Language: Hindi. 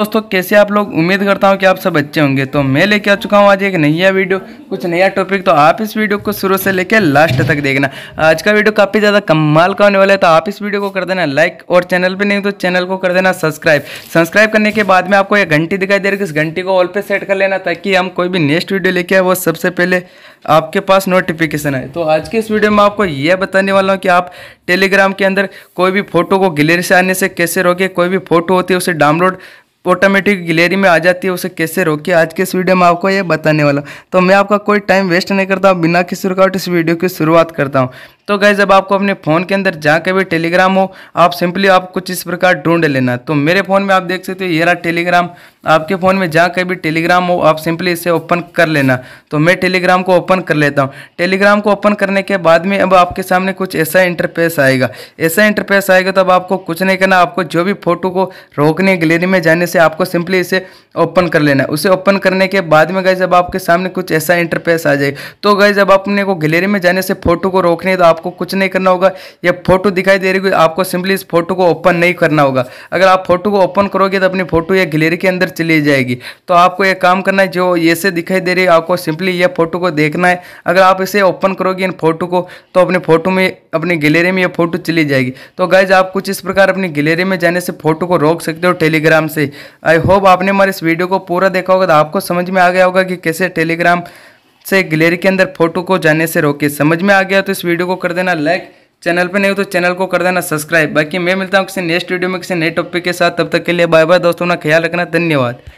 दोस्तों कैसे आप लोग उम्मीद करता हूँ कि आप सब अच्छे होंगे तो मैं लेके आ चुका हूँ आज एक नया वीडियो कुछ नया टॉपिक तो आप इस वीडियो को शुरू से लेकर लास्ट तक देखना आज का वीडियो काफ़ी ज़्यादा कमाल का होने वाला है तो आप इस वीडियो को कर देना लाइक और चैनल पे नहीं तो चैनल को कर देना सब्सक्राइब सब्सक्राइब करने के बाद में आपको एक घंटी दिखाई दे रही है इस घंटी को ऑल पे सेट कर लेना ताकि हम कोई भी नेक्स्ट वीडियो लेके आए वो सबसे पहले आपके पास नोटिफिकेशन आए तो आज के इस वीडियो में आपको यह बताने वाला हूँ कि आप टेलीग्राम के अंदर कोई भी फोटो को गैलरी से आने से कैसे रोके कोई भी फोटो होती है उसे डाउनलोड ऑटोमेटिक गिलेरी में आ जाती है उसे कैसे रोके आज के इस वीडियो में आपको ये बताने वाला तो मैं आपका कोई टाइम वेस्ट नहीं करता बिना किसी रुकावट इस वीडियो की शुरुआत करता हूँ तो गए जब आपको अपने फ़ोन के अंदर जहाँ कभी भी टेलीग्राम हो आप सिंपली आप कुछ इस प्रकार ढूंढ लेना तो मेरे फ़ोन में आप देख सकते हो ये रहा टेलीग्राम आपके फ़ोन में जहाँ कभी भी टेलीग्राम हो आप सिंपली इसे ओपन कर लेना तो मैं टेलीग्राम को ओपन कर लेता हूँ टेलीग्राम को ओपन करने के बाद में अब आपके सामने कुछ ऐसा इंटरफेस आएगा ऐसा इंटरफेस आएगा तो अब आपको कुछ नहीं करना आपको जो भी फ़ोटो को रोकने गलेरी में जाने से आपको सिंपली इसे ओपन कर लेना उसे ओपन करने के बाद में गए जब आपके सामने कुछ ऐसा इंटरफेस आ जाए तो गए जब अपने को गलेरी में जाने से फ़ोटो को रोकने तो आप आपको कुछ नहीं करना होगा ये फोटो दिखाई दे रही है आपको सिंपली इस फोटो को ओपन नहीं करना होगा अगर आप फोटो को ओपन करोगे तो अपनी फोटो ये गैलरी के अंदर चली जाएगी तो आपको ये काम करना है जो ये दिखाई दे रही है आपको सिंपली यह फोटो को देखना है अगर आप इसे ओपन करोगे इन फोटो को तो अपने फोटो में अपनी गैलरी में यह फोटो चली जाएगी तो गाइज आप कुछ इस प्रकार अपनी गैलरी में जाने से फोटो को रोक सकते हो टेलीग्राम से आई होप आपने हमारे इस वीडियो को पूरा देखा होगा तो आपको समझ में आ गया होगा कि कैसे टेलीग्राम से गैलरी के अंदर फोटो को जाने से रोके समझ में आ गया तो इस वीडियो को कर देना लाइक चैनल पे नहीं हो तो चैनल को कर देना सब्सक्राइब बाकी मैं मिलता हूँ किसी नेक्स्ट वीडियो में किसी नए टॉपिक के साथ तब तक के लिए बाय बाय दोस्तों अपना ख्याल रखना धन्यवाद